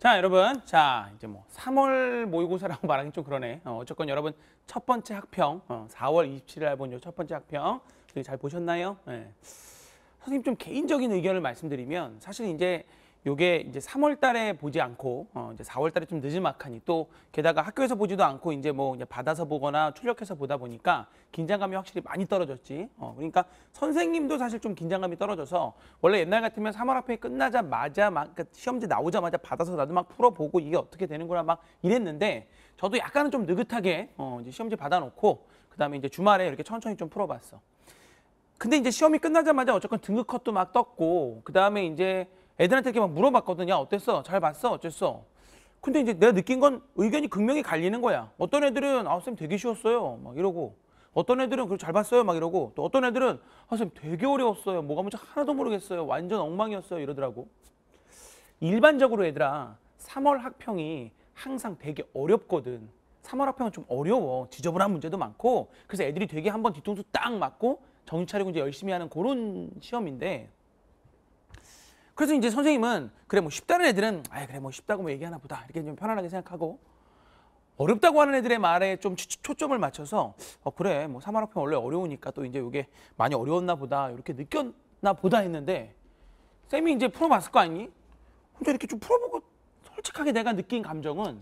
자 여러분 자 이제 뭐 3월 모의고사라고 말하기 좀 그러네 어, 어 쨌건 여러분 첫 번째 학평 어, 4월 27일 날본 첫 번째 학평 되잘 보셨나요? 네. 선생님 좀 개인적인 의견을 말씀드리면 사실 이제 요게 이제 3월 달에 보지 않고 어 이제 4월 달에 좀 늦은막하니 또 게다가 학교에서 보지도 않고 이제 뭐 이제 받아서 보거나 출력해서 보다 보니까 긴장감이 확실히 많이 떨어졌지. 어 그러니까 선생님도 사실 좀 긴장감이 떨어져서 원래 옛날 같으면 3월 학평이 끝나자마자 막 그러니까 시험지 나오자마자 받아서 나도 막 풀어보고 이게 어떻게 되는구나 막 이랬는데 저도 약간은 좀 느긋하게 어 이제 시험지 받아놓고 그다음에 이제 주말에 이렇게 천천히 좀 풀어봤어. 근데 이제 시험이 끝나자마자 어쨌건 등급컷도 막 떴고 그다음에 이제 애들한테 이렇게 막 물어봤거든. 야, 어땠어? 잘 봤어? 어땠어? 근데 이제 내가 느낀 건 의견이 극명히 갈리는 거야. 어떤 애들은 아, 쌤 되게 쉬웠어요. 막 이러고. 어떤 애들은 그걸 잘 봤어요. 막 이러고. 또 어떤 애들은 아, 쌤 되게 어려웠어요. 뭐가 뭔지 하나도 모르겠어요. 완전 엉망이었어요. 이러더라고. 일반적으로 얘들아, 3월 학평이 항상 되게 어렵거든. 3월 학평은 좀 어려워. 지저분한 문제도 많고. 그래서 애들이 되게 한번 뒤통수 딱 맞고 정신 차리고 이제 열심히 하는 그런 시험인데 그래서 이제 선생님은 그래 뭐 쉽다는 애들은 아 그래 뭐 쉽다고 뭐 얘기하나 보다 이렇게 좀 편안하게 생각하고 어렵다고 하는 애들의 말에 좀 초점을 맞춰서 어 그래 뭐 사만학평 원래 어려우니까 또 이제 이게 많이 어려웠나 보다 이렇게 느꼈나 보다 했는데 쌤이 이제 풀어봤을 거 아니니? 혼자 이렇게 좀 풀어보고 솔직하게 내가 느낀 감정은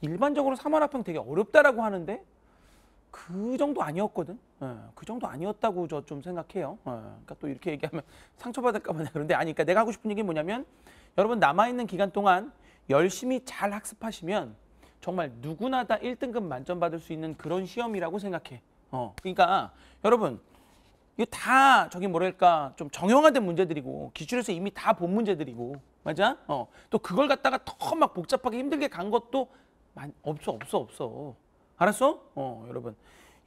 일반적으로 사만학평 되게 어렵다라고 하는데 그 정도 아니었거든. 예, 그 정도 아니었다고 저 좀 생각해요. 예, 그러니까 또 이렇게 얘기하면 상처받을까 봐 그런데 아니 그러니까 내가 하고 싶은 얘기 뭐냐면 여러분 남아 있는 기간 동안 열심히 잘 학습하시면 정말 누구나 다 1등급 만점 받을 수 있는 그런 시험이라고 생각해. 어. 그러니까 여러분 이게 다 저기 뭐랄까 좀 정형화된 문제들이고 기출에서 이미 다 본 문제들이고 맞아? 어. 또 그걸 갖다가 더 막 복잡하게 힘들게 간 것도 없어 없어 없어. 알았어? 어, 여러분.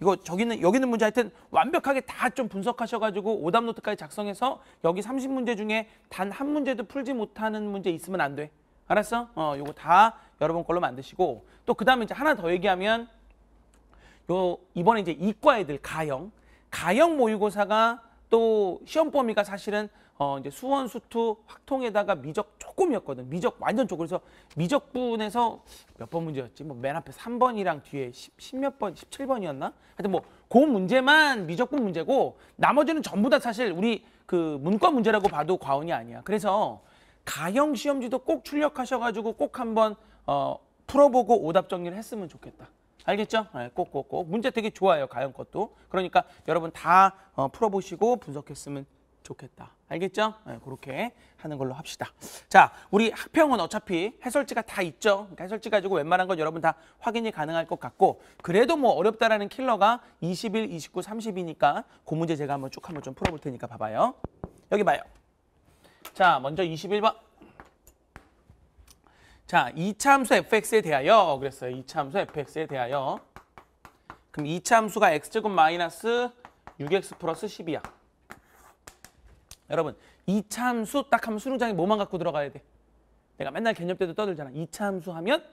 이거 저기는 여기 는 문제 하여튼 완벽하게 다 좀 분석하셔 가지고 오답 노트까지 작성해서 여기 30문제 중에 단 한 문제도 풀지 못하는 문제 있으면 안 돼. 알았어? 어, 요거 다 여러분 걸로 만드시고 또 그다음에 이제 하나 더 얘기하면 요 이번에 이제 이과 애들 가형 가형 모의고사가 또 시험 범위가 사실은 어 이제 수원 수투 확통에다가 미적 조금이었거든. 미적 완전 조금 그래서 미적분에서 몇 번 문제였지? 뭐 맨 앞에 3번이랑 뒤에 10 몇 번, 17번이었나? 하여튼 뭐그 문제만 미적분 문제고 나머지는 전부 다 사실 우리 그 문과 문제라고 봐도 과언이 아니야. 그래서 가형 시험지도 꼭 출력하셔 가지고 꼭 한번 어 풀어보고 오답 정리를 했으면 좋겠다. 알겠죠? 꼭꼭꼭. 네, 문제 되게 좋아요. 가형 것도. 그러니까 여러분 다 어, 풀어보시고 분석했으면 좋겠다. 알겠죠? 네, 그렇게 하는 걸로 합시다. 자, 우리 학평은 어차피 해설지가 다 있죠. 그러니까 해설지 가지고 웬만한 건 여러분 다 확인이 가능할 것 같고 그래도 뭐 어렵다라는 킬러가 21, 29, 30이니까 그 문제 제가 한번 쭉 한번 좀 풀어볼 테니까 봐봐요. 여기 봐요. 자, 먼저 21번. 자, 이참수 fx에 대하여 어, 그랬어요. 이참수 fx에 대하여. 그럼 이참수가 x제곱 마이너스 6x 플러스 10이야. 여러분 이참수 딱 하면 수능장에 뭐만 갖고 들어가야 돼? 내가 맨날 개념 때도 떠들잖아. 이참수 하면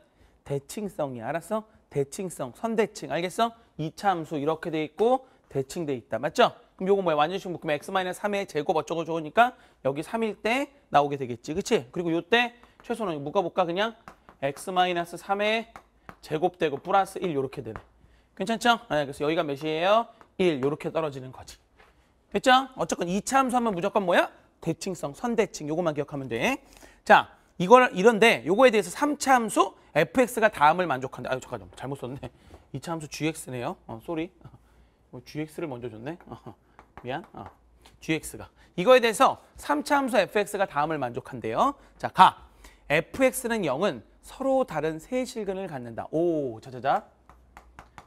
대칭성이 알았어? 대칭성, 선대칭. 알겠어? 이참수 이렇게 돼 있고 대칭돼 있다. 맞죠? 그럼 요거 뭐야? 완전식 묶으면 x-3의 제곱 어쩌고 좋으니까 여기 3일 때 나오게 되겠지. 그치? 그리고 요때 최소는 묶어볼까 그냥? x-3의 제곱되고 플러스 1 요렇게 되네. 괜찮죠? 네, 그래서 여기가 몇이에요? 1 요렇게 떨어지는 거지. 됐죠? 어쨌건 이차함수하면 무조건 뭐야? 대칭성, 선대칭 요거만 기억하면 돼. 자, 이걸 이런데 요거에 대해서 삼차함수 fx가 다음을 만족한다. 아, 잠깐 잘못 썼네. 이차함수 gx네요. 어, 쏘리. 어, gx를 먼저 줬네. 어, 미안. 어. gx가. 이거에 대해서 삼차함수 fx가 다음을 만족한대요. 자, 가. fx는 0은 서로 다른 세 실근을 갖는다. 오, 자자자.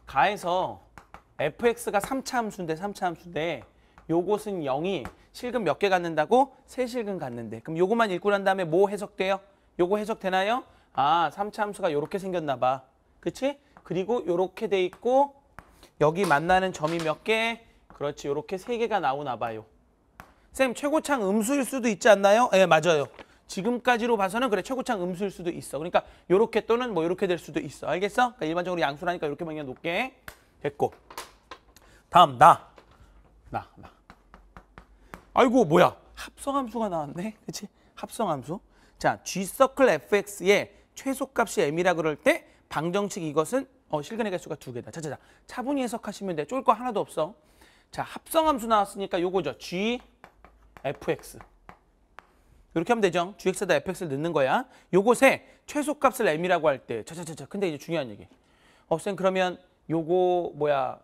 가에서 fx가 삼차함수인데 삼차함수인데 요것은 0이 실금 몇 개 갖는다고? 세실금 갖는데. 그럼 요것만 읽고 난 다음에 뭐 해석돼요? 요거 해석되나요? 아, 3차 함수가 요렇게 생겼나 봐. 그치? 그리고 요렇게 돼 있고 여기 만나는 점이 몇 개? 그렇지, 요렇게 세개가 나오나 봐요. 쌤, 최고창 음수일 수도 있지 않나요? 예, 네, 맞아요. 지금까지로 봐서는 그래 최고창 음수일 수도 있어. 그러니까 요렇게 또는 뭐 요렇게 될 수도 있어. 알겠어? 그러니까 일반적으로 양수라니까 이렇게 방향 높게 됐고. 다음 나. 나, 나. 아이고 뭐야 합성함수가 나왔네 그치 합성함수 자 G서클 fx의 최소값이 m이라 그럴 때 방정식 이것은 어, 실근의 개수가 두 개다 자자자 차분히 해석하시면 돼쫄 거 하나도 없어 자 합성함수 나왔으니까 요거죠 G fx 이렇게 하면 되죠 Gx에다 fx를 넣는 거야 요것에 최소값을 m이라고 할때 자자자자 근데 이제 중요한 얘기 어쌤 그러면 요거 뭐야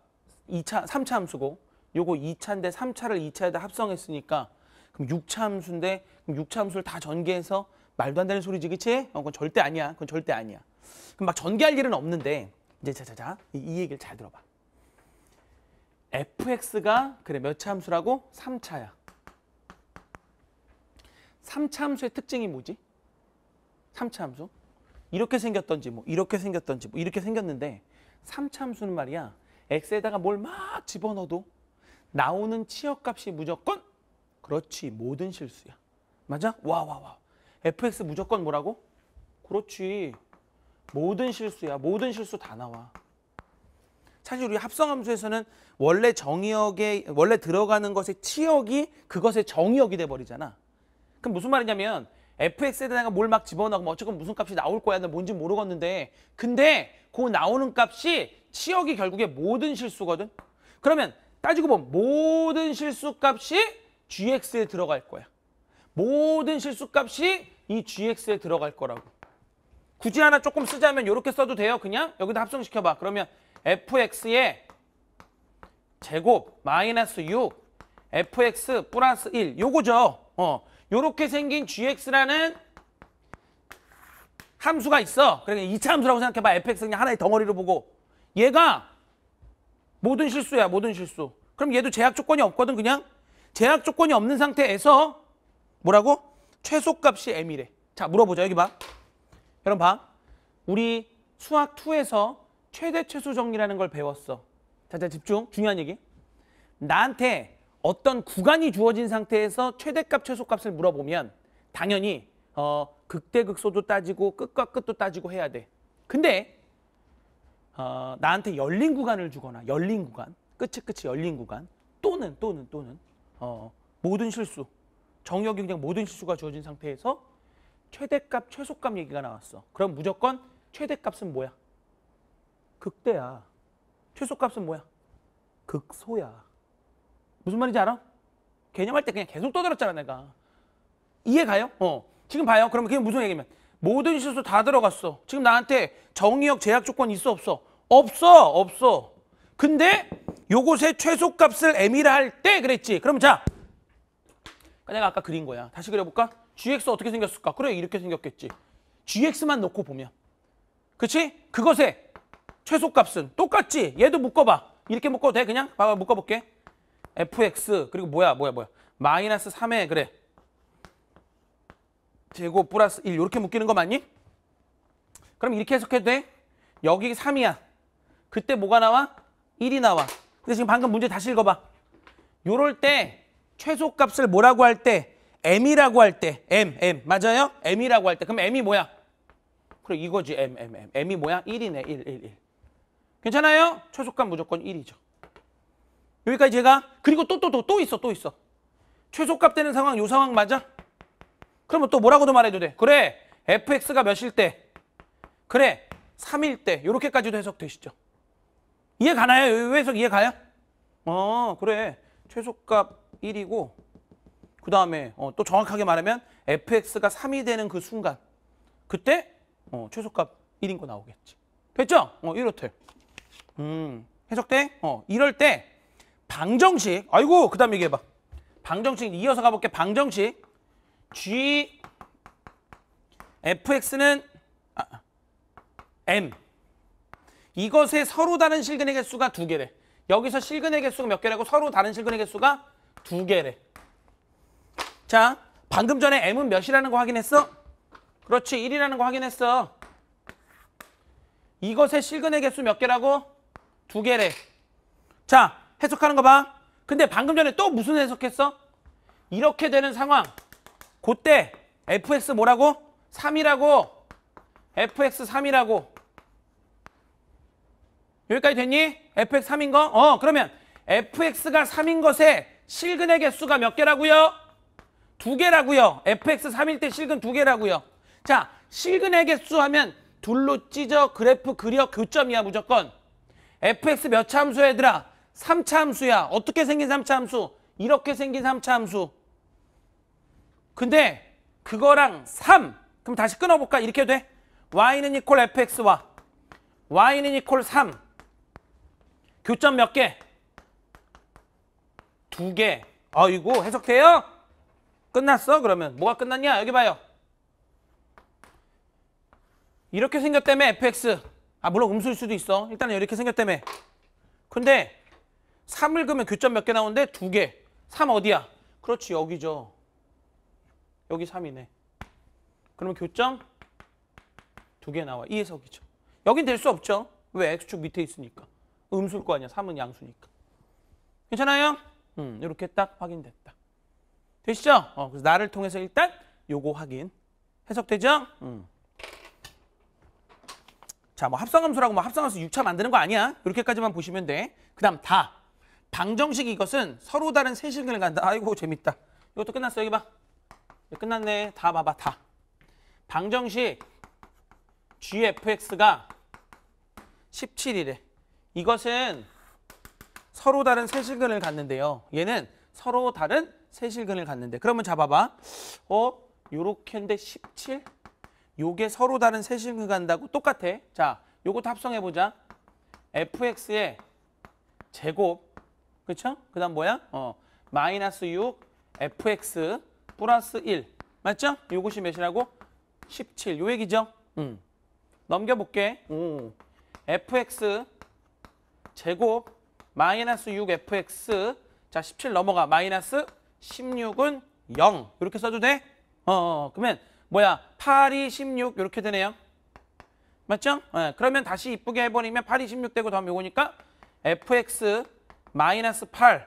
2차 3차 함수고 요거 2차인데 3차를 2차에다 합성했으니까 그럼 6차 함수인데 그럼 6차 함수를 다 전개해서 말도 안 되는 소리지 그치? 어, 그건 절대 아니야. 그건 절대 아니야. 그럼 막 전개할 일은 없는데 이제 자자자 이, 이 얘기를 잘 들어봐. fx가 그래 몇 차 함수라고? 3차야. 3차 함수의 특징이 뭐지? 3차 함수? 이렇게 생겼던지 뭐 이렇게 생겼던지 뭐 이렇게 생겼는데 3차 함수는 말이야 x에다가 뭘 막 집어넣어도 나오는 치역값이 무조건 그렇지 모든 실수야. 맞아? 와 와 와. fx 무조건 뭐라고? 그렇지. 모든 실수야. 모든 실수 다 나와. 사실 우리 합성함수에서는 원래 정의역에 원래 들어가는 것의 치역이 그것의 정의역이 돼 버리잖아. 그럼 무슨 말이냐면 fx에다가 뭘 막집어넣으면 어쨌건 무슨 값이 나올 거야 나 뭔지 모르겠는데 근데 그 나오는 값이 치역이 결국에 모든 실수거든. 그러면 따지고 보면 모든 실수값이 gx에 들어갈 거야. 모든 실수값이 이 gx에 들어갈 거라고. 굳이 하나 조금 쓰자면 이렇게 써도 돼요. 그냥 여기다 합성시켜봐. 그러면 f x 에 제곱 마이너스 6 fx 플러스 1 요거죠. 어, 요렇게 생긴 gx라는 함수가 있어. 그러니까 2차 함수라고 생각해봐. fx 그냥 하나의 덩어리로 보고 얘가 모든 실수야, 모든 실수. 그럼 얘도 제약 조건이 없거든, 그냥. 제약 조건이 없는 상태에서 뭐라고? 최소값이 m이래. 자, 물어보자. 여기 봐. 여러분 봐. 우리 수학 2에서 최대 최소 정리라는 걸 배웠어. 자, 자, 집중. 중요한 얘기. 나한테 어떤 구간이 주어진 상태에서 최대값, 최소값을 물어보면 당연히 어, 극대극소도 따지고 끝과 끝도 따지고 해야 돼. 근데 어, 나한테 열린 구간을 주거나 열린 구간, 끝이 끝이 열린 구간 또는 또는 또는 어, 모든 실수, 정역 경쟁 모든 실수가 주어진 상태에서 최대값, 최소값 얘기가 나왔어. 그럼 무조건 최대값은 뭐야? 극대야. 최소값은 뭐야? 극소야. 무슨 말인지 알아? 개념할 때 그냥 계속 떠들었잖아, 내가. 이해 가요? 어. 지금 봐요. 그러면 그게 무슨 얘기면 모든 실수 다 들어갔어. 지금 나한테 정의역 제약 조건 있어 없어? 없어 없어. 근데 요것의 최소값을 m이라 할 때 그랬지. 그럼 자 내가 아까 그린 거야. 다시 그려볼까? gx 어떻게 생겼을까? 그래 이렇게 생겼겠지. gx만 놓고 보면 그치? 그것의 최소값은 똑같지? 얘도 묶어봐. 이렇게 묶어도 돼 그냥? 봐봐 묶어볼게. fx 그리고 뭐야 뭐야 뭐야 마이너스 3에 그래 제곱 플러스 1 이렇게 묶이는 거 맞니? 그럼 이렇게 해석해도 돼? 여기 3이야. 그때 뭐가 나와? 1이 나와. 근데 지금 방금 문제 다시 읽어봐. 요럴 때 최소값을 뭐라고 할 때? m이라고 할 때. m, m. 맞아요? m이라고 할 때. 그럼 m이 뭐야? 그래 이거지 m, m, m. m이 뭐야? 1이네. 1, 1, 1. 괜찮아요? 최소값 무조건 1이죠. 여기까지 제가 그리고 또 또 또 또 있어 또 있어. 최소값 되는 상황 요 상황 맞아? 그러면 또 뭐라고도 말해도 돼. 그래, fx가 몇일 때. 그래, 3일 때. 이렇게까지도 해석되시죠. 이해 가나요? 요 해석 이해 가요? 어, 그래. 최소값 1이고 그 다음에 어, 또 정확하게 말하면 fx가 3이 되는 그 순간 그때 어, 최소값 1인 거 나오겠지. 됐죠? 어, 이렇대. 음, 해석돼? 어, 이럴 때 방정식 아이고 그 다음 얘기해봐. 방정식 이어서 가볼게. 방정식 g fx는 아, m 이것의 서로 다른 실근의 개수가 두 개래. 여기서 실근의 개수가 몇 개라고 서로 다른 실근의 개수가 두 개래. 자, 방금 전에 m은 몇이라는 거 확인했어? 그렇지, 1이라는 거 확인했어. 이것의 실근의 개수 몇 개라고? 두 개래. 자, 해석하는 거 봐. 근데 방금 전에 또 무슨 해석했어? 이렇게 되는 상황. 그때 fx 뭐라고? 3이라고. fx 3이라고. 여기까지 됐니? fx 3인 거? 어, 그러면 fx가 3인 것에 실근의 개수가 몇 개라고요? 두 개라고요. fx 3일 때 실근 두 개라고요. 자, 실근의 개수 하면 둘로 찢어 그래프 그려 교점이야 무조건. fx 몇 차함수 얘들아? 3차 함수야. 어떻게 생긴 3차 함수? 이렇게 생긴 3차 함수. 근데 그거랑 3 그럼 다시 끊어볼까? 이렇게 해도 돼? y는 이퀄 fx와 y는 이퀄 3 교점 몇 개? 두 개. 아이고 해석돼요? 끝났어? 그러면 뭐가 끝났냐? 여기 봐요. 이렇게 생겼다며 fx. 아 물론 음수일 수도 있어. 일단은 이렇게 생겼다며. 근데 3을 그면 교점 몇 개 나오는데? 두 개. 3 어디야? 그렇지 여기죠. 여기 3이네. 그러면 교점 두개 나와. 이 해석이죠. 여긴 될 수 없죠. 왜? X축 밑에 있으니까. 음수일 거 아니야. 3은 양수니까. 괜찮아요? 음, 이렇게 딱 확인됐다. 되시죠? 어, 그래서 나를 통해서 일단 요거 확인. 해석되죠? 음. 자, 뭐 합성함수라고 뭐 합성함수 6차 만드는 거 아니야. 이렇게까지만 보시면 돼. 그 다음 다. 방정식 이것은 서로 다른 세 식을 간다. 아이고 재밌다. 이것도 끝났어. 여기 봐. 끝났네. 다 봐봐, 다. 방정식 GFX가 17이래. 이것은 서로 다른 세실근을 갖는데요. 얘는 서로 다른 세실근을 갖는데. 그러면 잡아봐. 어? 요렇게인데 17? 요게 서로 다른 세실근 간다고 똑같아. 자, 요것도 합성해보자. fx의 제곱. 그쵸? 그 다음 뭐야? 어, 마이너스 6 fx 플러스 1. 맞죠? 이것이 몇이라고? 17. 요 얘기죠? 음. 넘겨볼게. 음. fx 제곱 마이너스 6fx 자, 17 넘어가. 마이너스 16은 0. 이렇게 써도 돼? 어, 어, 어. 그러면 뭐야? 8이 16 이렇게 되네요. 맞죠? 네, 그러면 다시 이쁘게 해버리면 8이 16 되고 다음 요거니까 fx 마이너스 8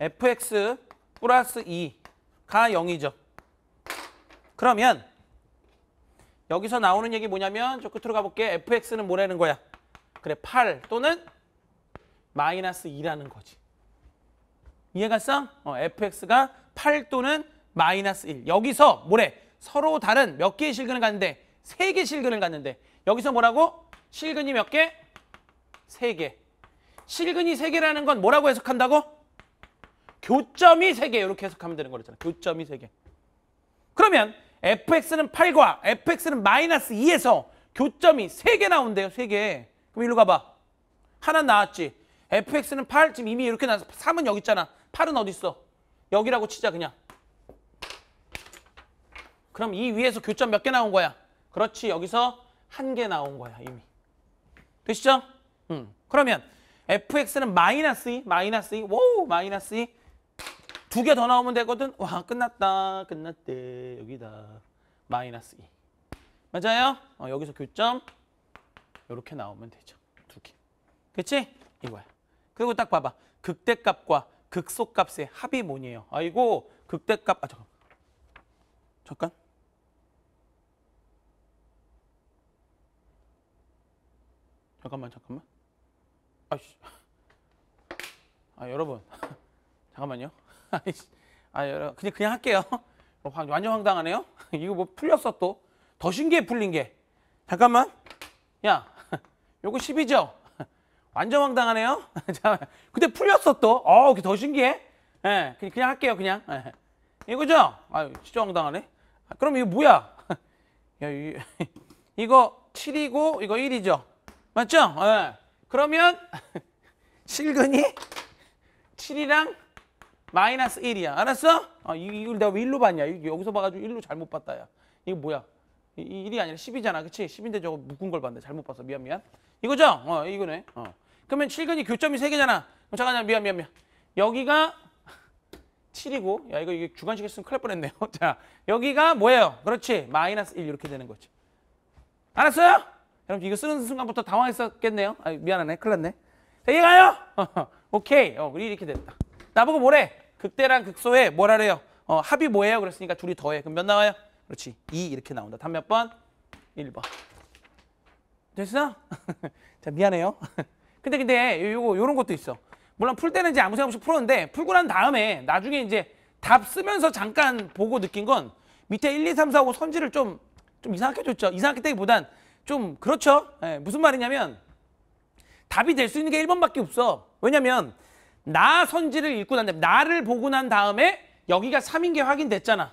fx 플러스 2가 0이죠. 그러면 여기서 나오는 얘기 뭐냐면 저 끝으로 가볼게. fx는 뭐라는 거야? 그래 8 또는 마이너스 2라는 거지. 이해갔어? 어, fx가 8 또는 마이너스 1. 여기서 뭐래? 서로 다른 몇 개의 실근을 갔는데? 세 개 실근을 갔는데 여기서 뭐라고? 실근이 몇 개? 세 개. 실근이 세 개라는 건 뭐라고 해석한다고? 교점이 3개 이렇게 해석하면 되는 거잖아요 교점이 3개. 그러면 fx는 8과 fx는 마이너스 2에서 교점이 3개 나온대요. 3개. 그럼 일로 가봐. 하나 나왔지. fx는 8 지금 이미 이렇게 나왔어. 3은 여기 있잖아. 8은 어디 있어? 여기라고 치자 그냥. 그럼 이 위에서 교점 몇 개 나온 거야? 그렇지. 여기서 한 개 나온 거야 이미. 되시죠? 음. 그러면 fx는 마이너스 2, 마이너스 2, 우 마이너스 2, 두개더 나오면 되거든. 와 끝났다. 끝났대. 여기다. 마이너스 2. 맞아요? 어, 여기서 교점 이렇게 나오면 되죠. 두 개. 그치? 이거야. 그리고 딱 봐봐. 극대값과 극소값의 합이 뭐니에요? 아이고 극대값. 아 잠깐. 잠깐. 잠깐만 잠깐만. 아씨. 아 여러분. 잠깐만요. 아, 여러 그냥 그냥 할게요. 뭐, 완전 황당하네요. 이거 뭐 풀렸어 또. 더 신기해 풀린 게. 잠깐만. 야, 요거 10이죠? 완전 황당하네요. 자, 근데 풀렸어 또. 어, 더 신기해. 예, 그냥, 그냥 할게요 그냥. 예. 이거죠? 아유, 진짜 황당하네. 아, 그럼 이거 뭐야? 야, 이, 이거 7이고 이거 1이죠? 맞죠? 예. 그러면 실근이 7이랑 마이너스 1이야. 알았어? 아, 이걸 내가 왜 1로 봤냐? 여기서 봐가지고 1로 잘못 봤다, 야. 이거 뭐야? 이 1이 아니라 10이잖아. 그치? 10인데 저거 묶은 걸 봤네. 잘못 봤어. 미안, 미안. 이거죠? 어, 이거네. 어. 그러면 7근이 교점이 3개잖아. 그럼 잠깐, 만 미안, 미안, 미안. 여기가 7이고, 야, 이거 이게 주관식 했으면 큰일 뻔했네요. 자, 여기가 뭐예요? 그렇지. 마이너스 1 이렇게 되는 거지. 알았어요? 여러분, 이거 쓰는 순간부터 당황했었겠네요. 아, 미안하네. 큰일 났네. 자, 이해가요? 오케이. 어, 우리 이렇게 됐다. 나보고 뭐래? 극대랑 극소에 뭐라래요? 어, 합이 뭐예요? 그랬으니까 둘이 더해. 그럼 몇 나와요? 그렇지. 2 이렇게 나온다. 답 몇 번? 1번. 됐어? 자, 미안해요. 근데 근데 요거 요런 것도 있어. 물론 풀 때는 이제 아무 생각 없이 풀었는데 풀고 난 다음에 나중에 이제 답 쓰면서 잠깐 보고 느낀 건 밑에 1, 2, 3, 4, 5 선지를 좀 좀 이상하게 줬죠. 이상하게 되기보단 좀 그렇죠. 예, 무슨 말이냐면 답이 될 수 있는 게 1번밖에 없어. 왜냐면 나 선지를 읽고 난 다음에 나를 보고 난 다음에 여기가 3인 게 확인됐잖아.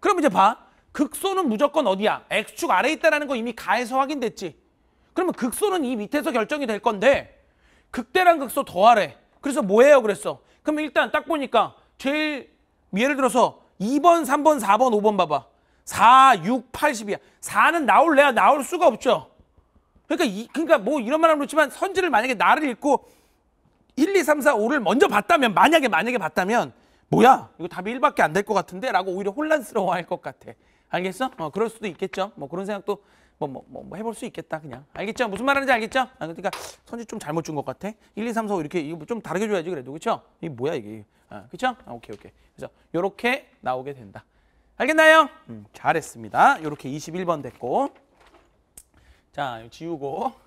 그럼 이제 봐. 극소는 무조건 어디야? X축 아래 있다는 거 이미 가에서 확인됐지. 그러면 극소는 이 밑에서 결정이 될 건데 극대랑 극소 더하래. 그래서 뭐예요? 그랬어. 그럼 일단 딱 보니까 제일 예를 들어서 2번, 3번, 4번, 5번 봐봐. 4, 6, 80이야. 4는 나올래야 나올 수가 없죠. 그러니까 이, 그러니까 뭐 이런 말 하면 그렇지만 선지를 만약에 나를 읽고 1, 2, 3, 4, 5를 먼저 봤다면 만약에 만약에 봤다면 뭐야 이거 답이 1밖에 안 될 것 같은데 라고 오히려 혼란스러워할 것 같아 알겠어? 어 그럴 수도 있겠죠 뭐 그런 생각도 뭐, 뭐, 뭐, 뭐 해볼 수 있겠다 그냥 알겠죠? 무슨 말 하는지 알겠죠? 아, 그러니까 선지 좀 잘못 준 것 같아 1, 2, 3, 4, 5 이렇게 이거 좀 다르게 줘야지 그래도 그쵸? 이게 뭐야 이게 아, 그쵸? 아, 오케이 오케이 그래서 이렇게 나오게 된다 알겠나요? 음, 잘했습니다 이렇게 21번 됐고 자 지우고